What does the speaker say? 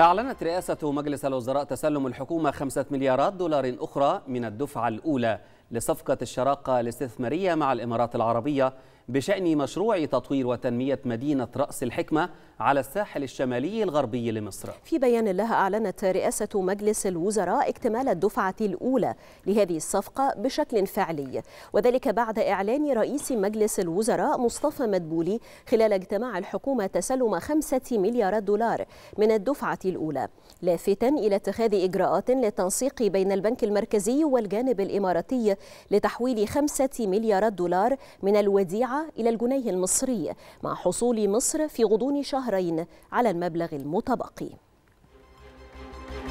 أعلنت رئاسة مجلس الوزراء تسلم الحكومة خمسة مليارات دولار أخرى من الدفعة الأولى لصفقة الشراكة الاستثمارية مع الإمارات العربية بشأن مشروع تطوير وتنمية مدينة رأس الحكمة على الساحل الشمالي الغربي لمصر في بيان لها أعلنت رئاسة مجلس الوزراء اكتمال الدفعة الأولى لهذه الصفقة بشكل فعلي وذلك بعد إعلان رئيس مجلس الوزراء مصطفى مدبولي خلال اجتماع الحكومة تسلم خمسة مليارات دولار من الدفعة الأولى لافتا إلى اتخاذ إجراءات للتنسيق بين البنك المركزي والجانب الإماراتي لتحويل خمسة مليارات دولار من الوديعة إلى الجنيه المصري مع حصول مصر في غضون شهرين على المبلغ المتبقي